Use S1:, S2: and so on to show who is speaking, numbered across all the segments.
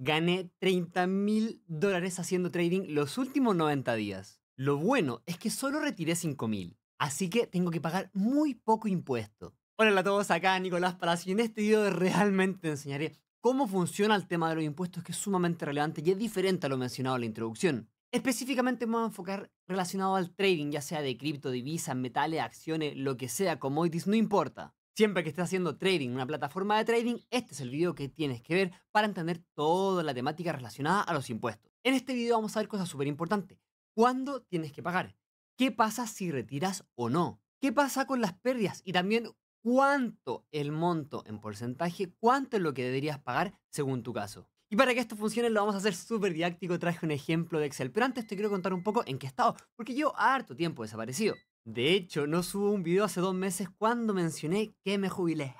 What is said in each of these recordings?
S1: gané 30.000 mil dólares haciendo trading los últimos 90 días. Lo bueno es que solo retiré 5.000, mil, así que tengo que pagar muy poco impuesto. Hola a todos, acá Nicolás Palacio y en este video realmente te enseñaré cómo funciona el tema de los impuestos que es sumamente relevante y es diferente a lo mencionado en la introducción. Específicamente me voy a enfocar relacionado al trading, ya sea de cripto, divisas, metales, acciones, lo que sea, commodities, no importa. Siempre que estés haciendo trading, una plataforma de trading, este es el video que tienes que ver para entender toda la temática relacionada a los impuestos. En este video vamos a ver cosas súper importantes. ¿Cuándo tienes que pagar? ¿Qué pasa si retiras o no? ¿Qué pasa con las pérdidas? Y también cuánto el monto en porcentaje, cuánto es lo que deberías pagar según tu caso. Y para que esto funcione lo vamos a hacer súper didáctico, traje un ejemplo de Excel, pero antes te quiero contar un poco en qué estado, porque llevo harto tiempo desaparecido. De hecho, no subo un video hace dos meses cuando mencioné que me jubilé.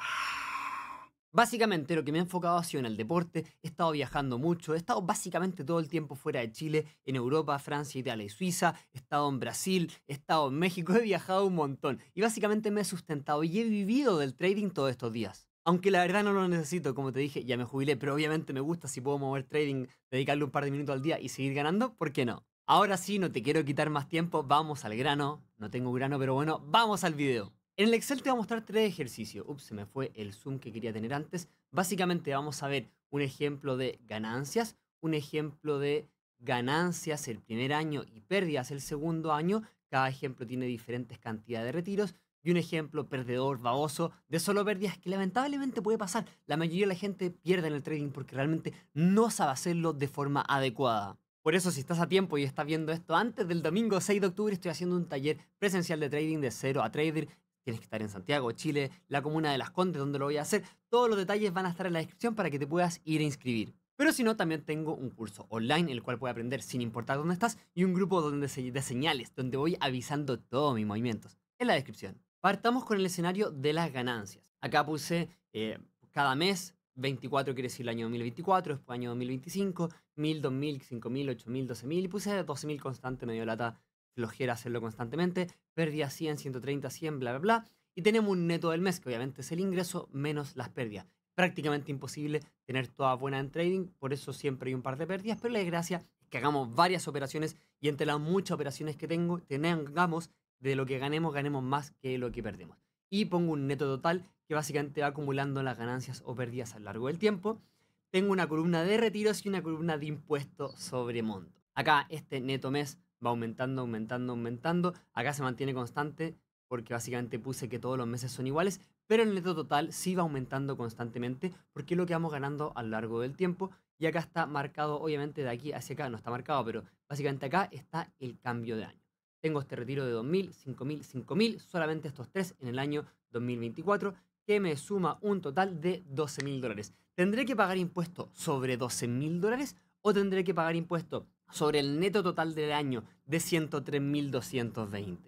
S1: Básicamente lo que me he enfocado ha sido en el deporte, he estado viajando mucho, he estado básicamente todo el tiempo fuera de Chile, en Europa, Francia, Italia y Suiza, he estado en Brasil, he estado en México, he viajado un montón y básicamente me he sustentado y he vivido del trading todos estos días. Aunque la verdad no lo necesito, como te dije, ya me jubilé, pero obviamente me gusta si puedo mover trading, dedicarle un par de minutos al día y seguir ganando, ¿por qué no? Ahora sí, no te quiero quitar más tiempo, vamos al grano. No tengo grano, pero bueno, vamos al video. En el Excel te voy a mostrar tres ejercicios. Ups, se me fue el zoom que quería tener antes. Básicamente vamos a ver un ejemplo de ganancias, un ejemplo de ganancias el primer año y pérdidas el segundo año. Cada ejemplo tiene diferentes cantidades de retiros. Y un ejemplo perdedor, baboso, de solo pérdidas que lamentablemente puede pasar. La mayoría de la gente pierde en el trading porque realmente no sabe hacerlo de forma adecuada. Por eso, si estás a tiempo y estás viendo esto antes del domingo 6 de octubre, estoy haciendo un taller presencial de trading de cero a trader. Tienes que estar en Santiago, Chile, la comuna de Las Condes, donde lo voy a hacer. Todos los detalles van a estar en la descripción para que te puedas ir a inscribir. Pero si no, también tengo un curso online, en el cual puedes aprender sin importar dónde estás, y un grupo donde se, de señales, donde voy avisando todos mis movimientos. En la descripción. Partamos con el escenario de las ganancias. Acá puse eh, cada mes 24 quiere decir el año 2024, después año 2025, 1000, 2000, 5000, 8000, 12000 y puse 12000 constante, medio lata, flojera hacerlo constantemente, pérdida 100, 130, 100, bla, bla, bla. Y tenemos un neto del mes, que obviamente es el ingreso menos las pérdidas. Prácticamente imposible tener toda buena en trading, por eso siempre hay un par de pérdidas, pero la desgracia es que hagamos varias operaciones y entre las muchas operaciones que tengo, tengamos de lo que ganemos, ganemos más que lo que perdemos y pongo un neto total que básicamente va acumulando las ganancias o pérdidas a lo largo del tiempo. Tengo una columna de retiros y una columna de impuestos sobre monto. Acá este neto mes va aumentando, aumentando, aumentando. Acá se mantiene constante porque básicamente puse que todos los meses son iguales, pero el neto total sí va aumentando constantemente porque es lo que vamos ganando a lo largo del tiempo. Y acá está marcado, obviamente de aquí hacia acá no está marcado, pero básicamente acá está el cambio de año. Tengo este retiro de 2.000, 5.000, 5.000, solamente estos tres en el año 2024, que me suma un total de 12.000 dólares. ¿Tendré que pagar impuesto sobre 12.000 dólares o tendré que pagar impuesto sobre el neto total del año de 103.220?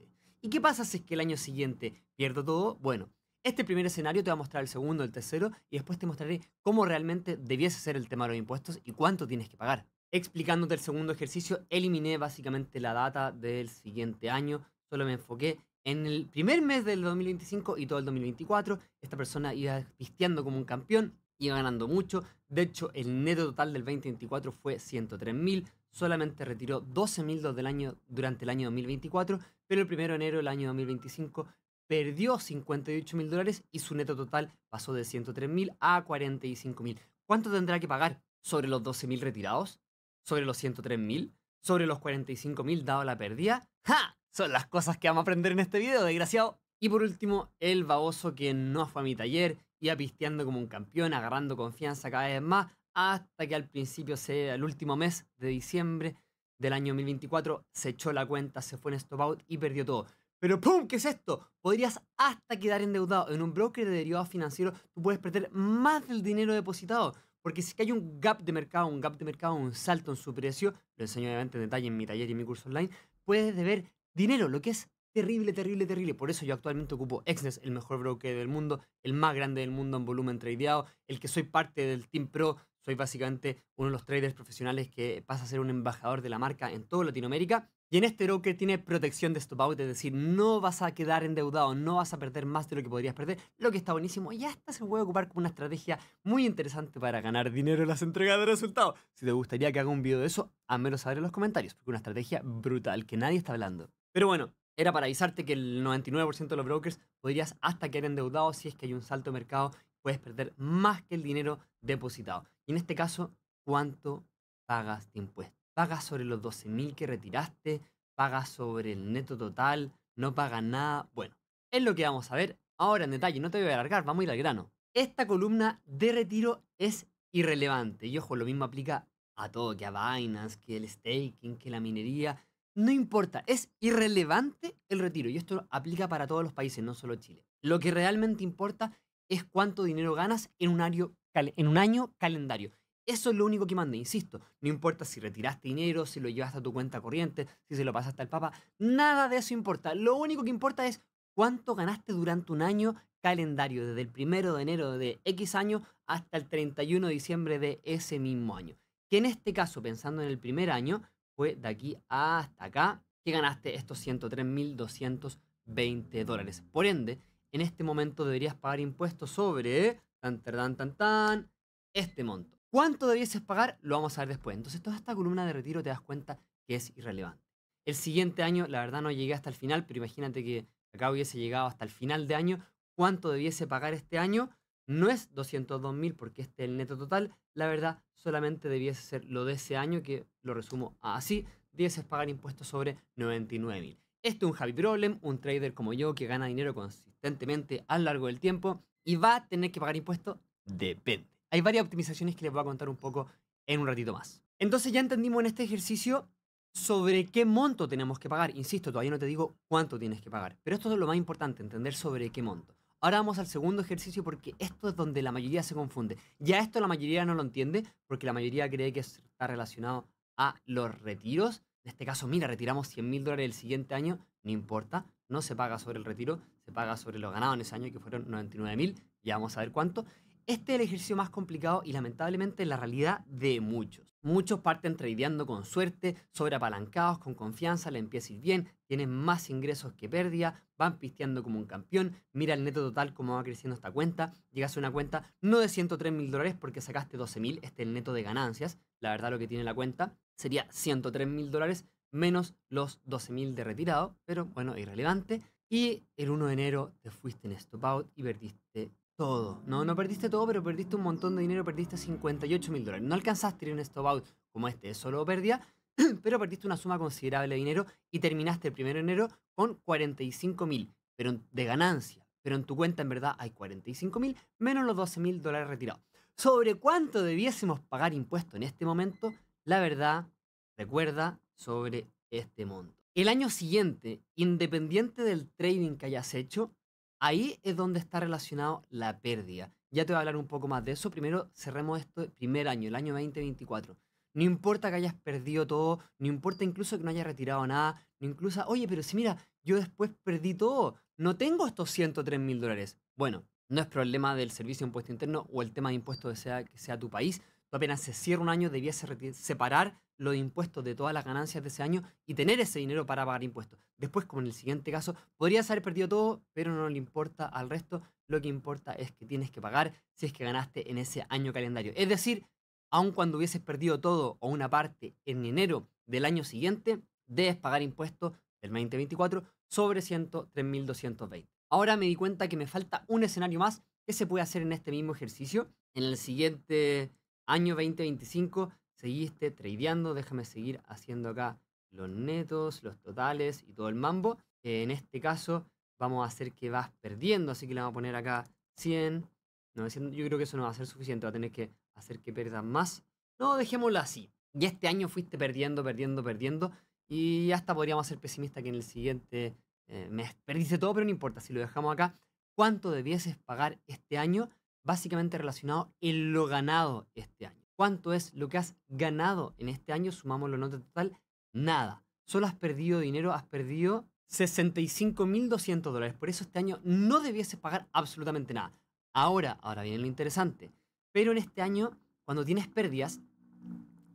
S1: ¿Y qué pasa si es que el año siguiente pierdo todo? Bueno, este primer escenario te va a mostrar el segundo, el tercero y después te mostraré cómo realmente debiese ser el tema de los impuestos y cuánto tienes que pagar explicándote el segundo ejercicio, eliminé básicamente la data del siguiente año, solo me enfoqué en el primer mes del 2025 y todo el 2024. Esta persona iba pisteando como un campeón, iba ganando mucho. De hecho, el neto total del 2024 fue 103.000. Solamente retiró 12.000 del año durante el año 2024, pero el primero de enero del año 2025 perdió 58 mil dólares y su neto total pasó de 103 mil a 45.000. ¿Cuánto tendrá que pagar sobre los 12.000 retirados? sobre los 103.000, sobre los 45.000 dado la pérdida. ¡Ja! Son las cosas que vamos a aprender en este video, desgraciado. Y por último, el baboso que no fue a mi taller, iba pisteando como un campeón, agarrando confianza cada vez más, hasta que al principio, sea el último mes de diciembre del año 2024, se echó la cuenta, se fue en stop-out y perdió todo. Pero ¡pum! ¿Qué es esto? Podrías hasta quedar endeudado. En un broker de derivados financieros tú puedes perder más del dinero depositado. Porque si hay un gap de mercado, un gap de mercado, un salto en su precio, lo enseño obviamente en detalle en mi taller y en mi curso online, puedes deber dinero, lo que es terrible, terrible, terrible. Por eso yo actualmente ocupo Exnes, el mejor broker del mundo, el más grande del mundo en volumen tradeado, el que soy parte del Team Pro, soy básicamente uno de los traders profesionales que pasa a ser un embajador de la marca en toda Latinoamérica y en este broker tiene protección de stop out, es decir, no vas a quedar endeudado, no vas a perder más de lo que podrías perder, lo que está buenísimo. Y hasta se puede ocupar con una estrategia muy interesante para ganar dinero en las entregas de resultados. Si te gustaría que haga un video de eso, házmelo saber en los comentarios, porque es una estrategia brutal que nadie está hablando. Pero bueno, era para avisarte que el 99% de los brokers podrías hasta quedar endeudado si es que hay un salto de mercado, puedes perder más que el dinero depositado. Y en este caso, ¿cuánto pagas de impuestos? paga sobre los 12.000 que retiraste, paga sobre el neto total, no paga nada. Bueno, es lo que vamos a ver ahora en detalle, no te voy a alargar, vamos a ir al grano. Esta columna de retiro es irrelevante y ojo, lo mismo aplica a todo, que a Binance, que el staking, que la minería. No importa, es irrelevante el retiro y esto aplica para todos los países, no solo Chile. Lo que realmente importa es cuánto dinero ganas en un año, en un año calendario. Eso es lo único que manda, insisto. No importa si retiraste dinero, si lo llevaste a tu cuenta corriente, si se lo pasaste al Papa, nada de eso importa. Lo único que importa es cuánto ganaste durante un año calendario, desde el primero de enero de X año hasta el 31 de diciembre de ese mismo año. Que en este caso, pensando en el primer año, fue de aquí hasta acá que ganaste estos 103.220 dólares. Por ende, en este momento deberías pagar impuestos sobre tan, tan, tan, tan, este monto. ¿Cuánto debieses pagar? Lo vamos a ver después. Entonces, toda esta columna de retiro te das cuenta que es irrelevante. El siguiente año, la verdad no llegué hasta el final, pero imagínate que acá hubiese llegado hasta el final de año. ¿Cuánto debiese pagar este año? No es 202.000 porque este es el neto total. La verdad, solamente debiese ser lo de ese año, que lo resumo así. Debieses pagar impuestos sobre 99.000. Esto es un happy problem, un trader como yo que gana dinero consistentemente a lo largo del tiempo y va a tener que pagar impuestos. Depende. Hay varias optimizaciones que les voy a contar un poco en un ratito más. Entonces ya entendimos en este ejercicio sobre qué monto tenemos que pagar. Insisto, todavía no te digo cuánto tienes que pagar, pero esto es lo más importante, entender sobre qué monto. Ahora vamos al segundo ejercicio porque esto es donde la mayoría se confunde. Ya esto la mayoría no lo entiende porque la mayoría cree que está relacionado a los retiros. En este caso, mira, retiramos 100 mil dólares el siguiente año, no importa, no se paga sobre el retiro, se paga sobre lo ganado en ese año que fueron 99 mil, ya vamos a ver cuánto. Este es el ejercicio más complicado y lamentablemente la realidad de muchos. Muchos parten tradeando con suerte, sobreapalancados, con confianza, le empiezas bien, tienen más ingresos que pérdida, van pisteando como un campeón, mira el neto total cómo va creciendo esta cuenta, llegas a una cuenta no de 103 mil dólares porque sacaste 12 mil, este es el neto de ganancias, la verdad lo que tiene la cuenta sería 103 mil dólares menos los 12 mil de retirado, pero bueno, irrelevante. Y el 1 de enero te fuiste en stop out y perdiste no, no perdiste todo, pero perdiste un montón de dinero, perdiste 58 mil dólares. No alcanzaste ir un stop out como este, eso solo perdía, pero perdiste una suma considerable de dinero y terminaste el 1 de enero con 45 mil de ganancia. Pero en tu cuenta en verdad hay 45 mil menos los 12 mil dólares retirados. Sobre cuánto debiésemos pagar impuesto en este momento, la verdad, recuerda sobre este monto. El año siguiente, independiente del trading que hayas hecho, Ahí es donde está relacionado la pérdida. Ya te voy a hablar un poco más de eso. Primero cerremos esto, primer año, el año 2024. No importa que hayas perdido todo, no importa incluso que no hayas retirado nada, no incluso, oye, pero si mira, yo después perdí todo, no tengo estos 103 mil dólares. Bueno, no es problema del servicio de impuesto interno o el tema de impuestos que sea, que sea tu país, apenas se cierra un año, debiese separar los impuestos de todas las ganancias de ese año y tener ese dinero para pagar impuestos. Después, como en el siguiente caso, podrías haber perdido todo, pero no le importa al resto. Lo que importa es que tienes que pagar si es que ganaste en ese año calendario. Es decir, aun cuando hubieses perdido todo o una parte en enero del año siguiente, debes pagar impuestos del 2024 sobre 103.220. Ahora me di cuenta que me falta un escenario más que se puede hacer en este mismo ejercicio. En el siguiente año 2025, seguiste tradeando, déjame seguir haciendo acá los netos, los totales y todo el mambo. en este caso vamos a hacer que vas perdiendo, así que le vamos a poner acá 100, 900. Yo creo que eso no va a ser suficiente, va a tener que hacer que pierdas más. No, dejémoslo así. Y este año fuiste perdiendo, perdiendo, perdiendo. Y hasta podríamos ser pesimistas que en el siguiente me eh, mes perdiste todo, pero no importa, si lo dejamos acá. ¿Cuánto debieses pagar este año? básicamente relacionado en lo ganado este año. ¿Cuánto es lo que has ganado en este año? Sumamos la nota total, nada. Solo has perdido dinero, has perdido 65.200 dólares. Por eso este año no debieses pagar absolutamente nada. Ahora, ahora viene lo interesante. Pero en este año, cuando tienes pérdidas,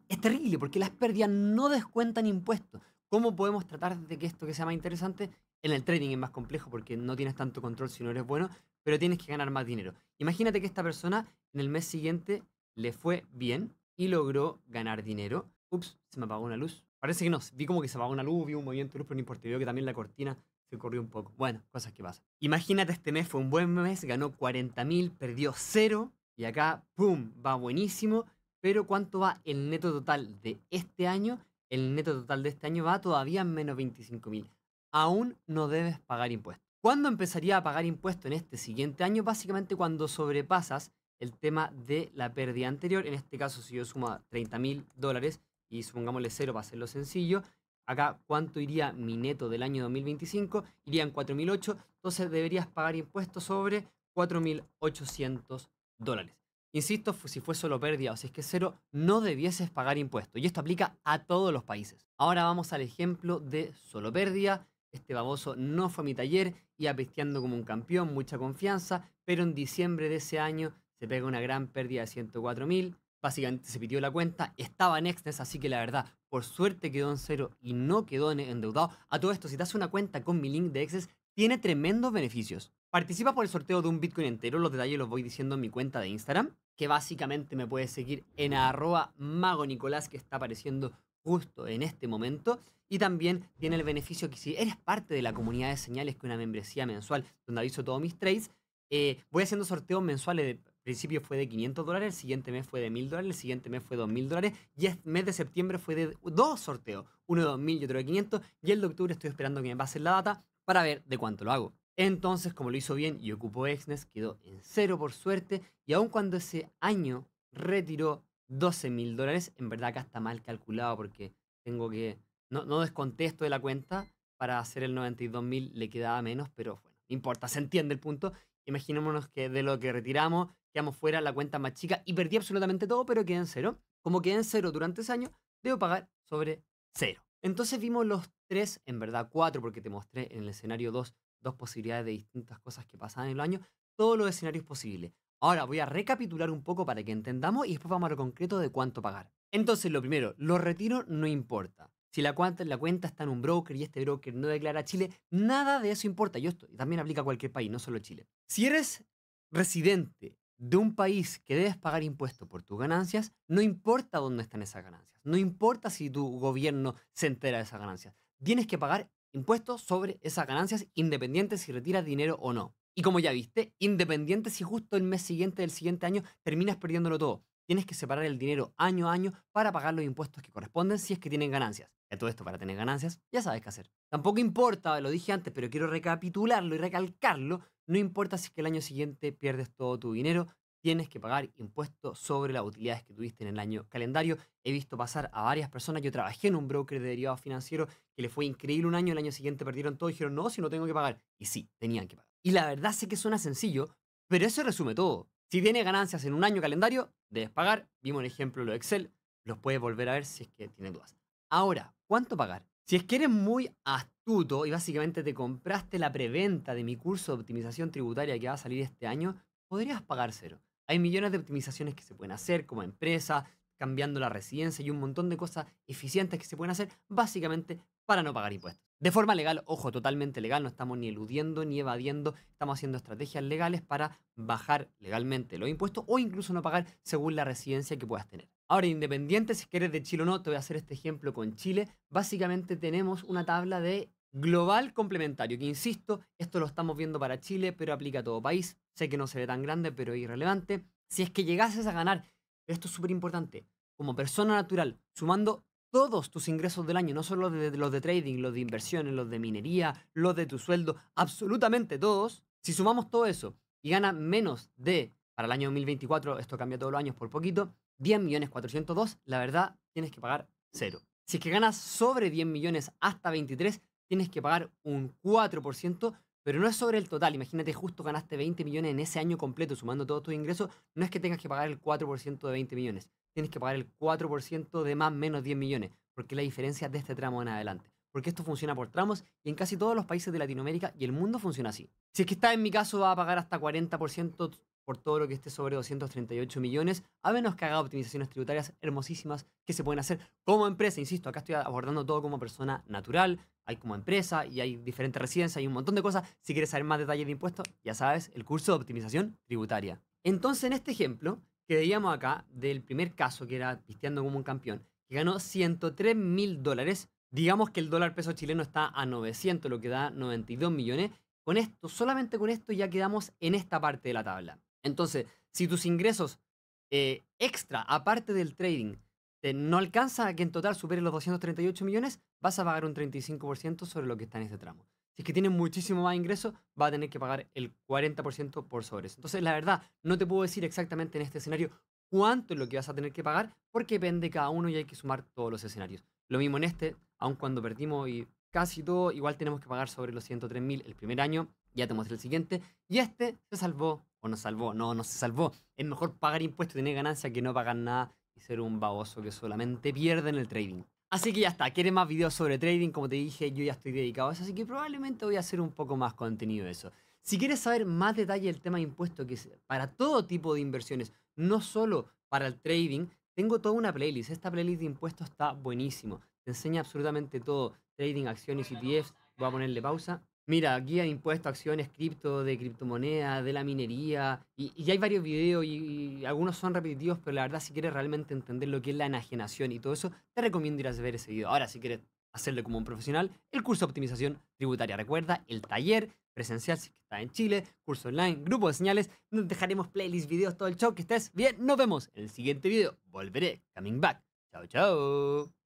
S1: es terrible porque las pérdidas no descuentan impuestos. ¿Cómo podemos tratar de que esto que sea más interesante? En el trading es más complejo porque no tienes tanto control si no eres bueno, pero tienes que ganar más dinero. Imagínate que esta persona en el mes siguiente le fue bien y logró ganar dinero. Ups, se me apagó una luz. Parece que no, vi como que se apagó una luz, vi un movimiento de luz, pero no importa, veo que también la cortina se corrió un poco. Bueno, cosas que pasan. Imagínate este mes, fue un buen mes, ganó 40.000, perdió cero y acá, ¡pum!, va buenísimo. Pero ¿cuánto va el neto total de este año? El neto total de este año va todavía en menos 25.000. Aún no debes pagar impuestos. ¿Cuándo empezaría a pagar impuesto en este siguiente año? Básicamente cuando sobrepasas el tema de la pérdida anterior. En este caso, si yo sumo 30 mil dólares y supongámosle cero para hacerlo sencillo, acá cuánto iría mi neto del año 2025, iría en 4.008, entonces deberías pagar impuestos sobre 4.800 dólares. Insisto, si fue solo pérdida o si es que cero, no debieses pagar impuestos. Y esto aplica a todos los países. Ahora vamos al ejemplo de solo pérdida. Este baboso no fue mi taller, iba pisteando como un campeón, mucha confianza, pero en diciembre de ese año se pega una gran pérdida de 104 mil. Básicamente se pidió la cuenta, estaba en Exnes, así que la verdad, por suerte quedó en cero y no quedó endeudado. A todo esto, si te haces una cuenta con mi link de Exnes, tiene tremendos beneficios. Participa por el sorteo de un Bitcoin entero, los detalles los voy diciendo en mi cuenta de Instagram, que básicamente me puedes seguir en arroba mago que está apareciendo justo en este momento. Y también tiene el beneficio que si eres parte de la comunidad de señales, que una membresía mensual donde aviso todos mis trades, eh, voy haciendo sorteos mensuales. De, principio fue de 500 dólares, el siguiente mes fue de 1000 dólares, el siguiente mes fue de 2000 dólares. Y el mes de septiembre fue de dos sorteos: uno de 2000 y otro de 500. Y el de octubre estoy esperando que me pasen la data para ver de cuánto lo hago. Entonces, como lo hizo bien y ocupó Exnes, quedó en cero por suerte. Y aun cuando ese año retiró 12 mil dólares. En verdad acá está mal calculado porque tengo que... No, no desconté de la cuenta. Para hacer el 92 mil le quedaba menos, pero bueno, importa, se entiende el punto. Imaginémonos que de lo que retiramos quedamos fuera la cuenta más chica y perdí absolutamente todo, pero quedé en cero. Como quedé en cero durante ese año, debo pagar sobre cero. Entonces vimos los tres, en verdad cuatro, porque te mostré en el escenario dos, dos posibilidades de distintas cosas que pasaban en el año, todos los escenarios posibles. Ahora voy a recapitular un poco para que entendamos y después vamos a lo concreto de cuánto pagar. Entonces, lo primero, los retiros no importa. Si la cuenta, está en un broker y este broker no declara Chile, nada de eso importa. Y esto también aplica a cualquier país, no solo Chile. Si eres residente de un país que debes pagar impuestos por tus ganancias, no importa dónde están esas ganancias. No importa si tu gobierno se entera de esas ganancias. Tienes que pagar impuestos sobre esas ganancias independientes si retiras dinero o no. Y como ya viste, independiente si justo el mes siguiente del siguiente año terminas perdiéndolo todo. Tienes que separar el dinero año a año para pagar los impuestos que corresponden si es que tienen ganancias. Ya todo esto para tener ganancias, ya sabes qué hacer. Tampoco importa, lo dije antes, pero quiero recapitularlo y recalcarlo. No importa si es que el año siguiente pierdes todo tu dinero, tienes que pagar impuestos sobre las utilidades que tuviste en el año calendario. He visto pasar a varias personas. Yo trabajé en un broker de derivados financieros que le fue increíble un año, el año siguiente perdieron todo y dijeron, no, si no tengo que pagar. Y sí, tenían que pagar. Y la verdad sé que suena sencillo, pero eso resume todo. Si tiene ganancias en un año calendario, debes pagar. Vimos el ejemplo de Excel, los puedes volver a ver si es que tienes dudas. Ahora, ¿cuánto pagar? Si es que eres muy astuto y básicamente te compraste la preventa de mi curso de optimización tributaria que va a salir este año, podrías pagar cero. Hay millones de optimizaciones que se pueden hacer como empresa cambiando la residencia y un montón de cosas eficientes que se pueden hacer básicamente para no pagar impuestos. De forma legal, ojo, totalmente legal, no estamos ni eludiendo ni evadiendo, estamos haciendo estrategias legales para bajar legalmente los impuestos o incluso no pagar según la residencia que puedas tener. Ahora, independiente si eres de Chile o no, te voy a hacer este ejemplo con Chile. Básicamente tenemos una tabla de global complementario, que insisto, esto lo estamos viendo para Chile, pero aplica a todo país. Sé que no se ve tan grande, pero es irrelevante. Si es que llegases a ganar esto es súper importante, como persona natural, sumando todos tus ingresos del año, no solo los de, trading, los de inversiones, los de minería, los de tu sueldo, absolutamente todos, si sumamos todo eso y ganas menos de, para el año 2024, esto cambia todos los años por poquito, 10 millones 402, la verdad tienes que pagar cero. Si es que ganas sobre 10 millones hasta 23, tienes que pagar un 4%, pero no es sobre el total. Imagínate, justo ganaste 20 millones en ese año completo, sumando todos tus ingresos. No es que tengas que pagar el 4% de 20 millones. Tienes que pagar el 4% de más menos 10 millones, porque la diferencia de este tramo en adelante. Porque esto funciona por tramos y en casi todos los países de Latinoamérica y el mundo funciona así. Si es que está en mi caso, va a pagar hasta 40% por todo lo que esté sobre 238 millones, a menos que haga optimizaciones tributarias hermosísimas que se pueden hacer como empresa. Insisto, acá estoy abordando todo como persona natural, hay como empresa y hay diferentes residencias, hay un montón de cosas. Si quieres saber más detalles de impuestos, ya sabes, el curso de optimización tributaria. Entonces, en este ejemplo que veíamos acá del primer caso, que era pisteando como un campeón, que ganó 103 mil dólares, digamos que el dólar peso chileno está a 900, lo que da 92 millones. Con esto, solamente con esto ya quedamos en esta parte de la tabla. Entonces, si tus ingresos eh, extra, aparte del trading, no alcanza a que en total supere los 238 millones, vas a pagar un 35% sobre lo que está en este tramo. Si es que tienes muchísimo más ingresos, va a tener que pagar el 40% por sobre eso. Entonces, la verdad, no te puedo decir exactamente en este escenario cuánto es lo que vas a tener que pagar, porque depende de cada uno y hay que sumar todos los escenarios. Lo mismo en este, aun cuando perdimos y casi todo, igual tenemos que pagar sobre los 103.000 el primer año, ya te mostré el siguiente, y este se salvó salvó. No, no se salvó. Es mejor pagar impuestos y tener ganancia que no pagar nada y ser un baboso que solamente pierde en el trading. Así que ya está, ¿Quieres más videos sobre trading, como te dije, yo ya estoy dedicado a eso, así que probablemente voy a hacer un poco más contenido de eso. Si quieres saber más detalle del tema de impuestos, que es para todo tipo de inversiones, no solo para el trading, tengo toda una playlist. Esta playlist de impuestos está buenísimo. Te enseña absolutamente todo, trading, acciones, y e ETFs. Voy a ponerle pausa. Mira, guía de impuestos, acciones, cripto, de criptomonedas, de la minería. Y, y hay varios videos y, algunos son repetitivos, pero la verdad, si quieres realmente entender lo que es la enajenación y todo eso, te recomiendo ir a ver ese video. Ahora, si quieres hacerlo como un profesional, el curso de optimización tributaria. Recuerda, el taller presencial, si está en Chile, curso online, grupo de señales. donde dejaremos playlists, videos, todo el show. Que estés bien. Nos vemos en el siguiente video. Volveré. Coming back. Chao, chao.